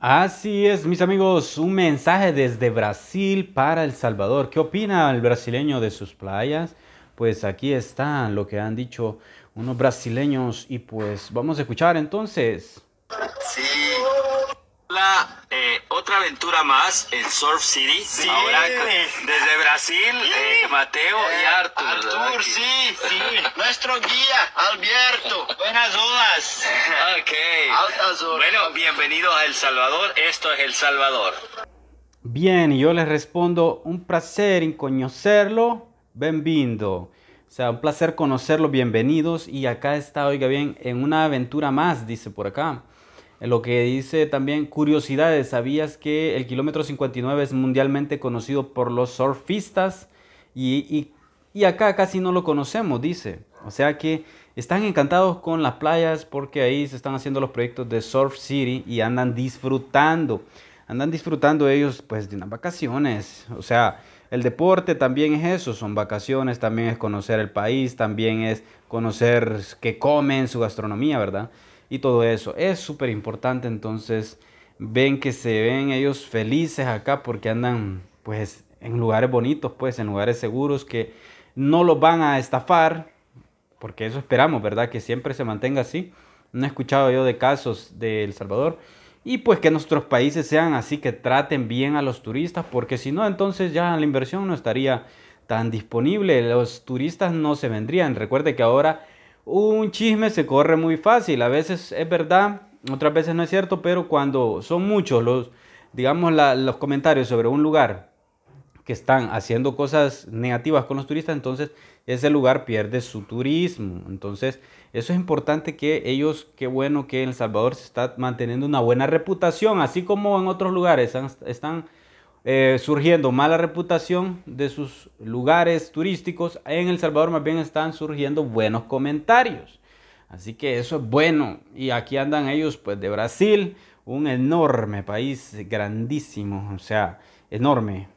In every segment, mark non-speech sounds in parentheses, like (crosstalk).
Así es, mis amigos, un mensaje desde Brasil para El Salvador. ¿Qué opina el brasileño de sus playas? Pues aquí está lo que han dicho unos brasileños y pues vamos a escuchar entonces. Sí otra aventura más en Surf City. desde Brasil, eh, Mateo y Artur. Eh, Arthur, sí, sí. (laughs) Nuestro guía, Alberto. Buenas olas. Ok. Bueno, bienvenido a El Salvador. Esto es El Salvador. Bien, yo les respondo, un placer en conocerlo, bienvenido. O sea, un placer conocerlo, bienvenidos. Y acá está, oiga bien, en una aventura más, dice por acá. Lo que dice también curiosidades, ¿sabías que el kilómetro 59 es mundialmente conocido por los surfistas? Y, acá casi no lo conocemos, dice. O sea que están encantados con las playas porque ahí se están haciendo los proyectos de Surf City y andan disfrutando. Andan disfrutando ellos pues de unas vacaciones. O sea, el deporte también es eso, son vacaciones, también es conocer el país, también es conocer qué comen, su gastronomía, ¿verdad? y todo eso. Es súper importante, entonces ven que se ven ellos felices acá porque andan pues en lugares bonitos, pues en lugares seguros que no los van a estafar, porque eso esperamos, ¿verdad? Que siempre se mantenga así. No he escuchado yo de casos de El Salvador. Y pues que nuestros países sean así, que traten bien a los turistas, porque si no, entonces ya la inversión no estaría tan disponible. Los turistas no se vendrían. Recuerde que ahora un chisme se corre muy fácil. A veces es verdad, otras veces no es cierto, pero cuando son muchos los, digamos, los comentarios sobre un lugar que están haciendo cosas negativas con los turistas, entonces ese lugar pierde su turismo. Entonces, eso es importante que ellos, qué bueno que en El Salvador se está manteniendo una buena reputación, así como en otros lugares están eh, surgiendo mala reputación de sus lugares turísticos, en El Salvador más bien están surgiendo buenos comentarios. Así que eso es bueno. Y aquí andan ellos, pues de Brasil, un enorme país, grandísimo, o sea, enorme.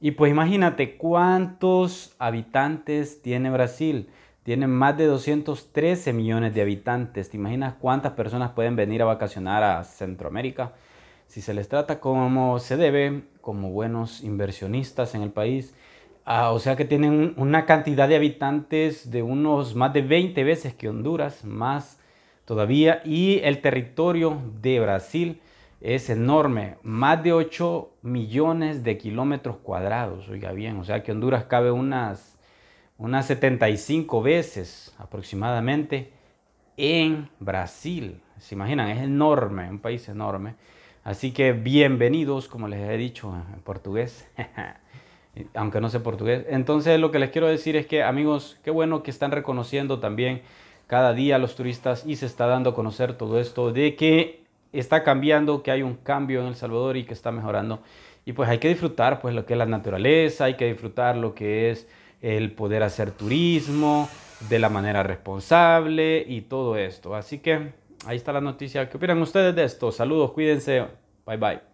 Y pues imagínate cuántos habitantes tiene Brasil. Tiene más de 213 millones de habitantes. ¿Te imaginas cuántas personas pueden venir a vacacionar a Centroamérica? si se les trata como se debe, como buenos inversionistas en el país, ah, o sea que tienen una cantidad de habitantes de unos más de 20 veces que Honduras, más todavía, y el territorio de Brasil es enorme, más de 8 millones de kilómetros cuadrados, oiga bien, o sea que Honduras cabe unas, unas 75 veces aproximadamente en Brasil, se imaginan, es enorme, un país enorme. Así que bienvenidos, como les he dicho en portugués, (laughs) aunque no sé portugués. Entonces lo que les quiero decir es que amigos, qué bueno que están reconociendo también cada día los turistas y se está dando a conocer todo esto de que está cambiando, que hay un cambio en El Salvador y que está mejorando. Y pues hay que disfrutar pues lo que es la naturaleza, hay que disfrutar lo que es el poder hacer turismo de la manera responsable y todo esto. Así que ahí está la noticia. ¿Qué opinan ustedes de esto? Saludos, cuídense. Bye bye.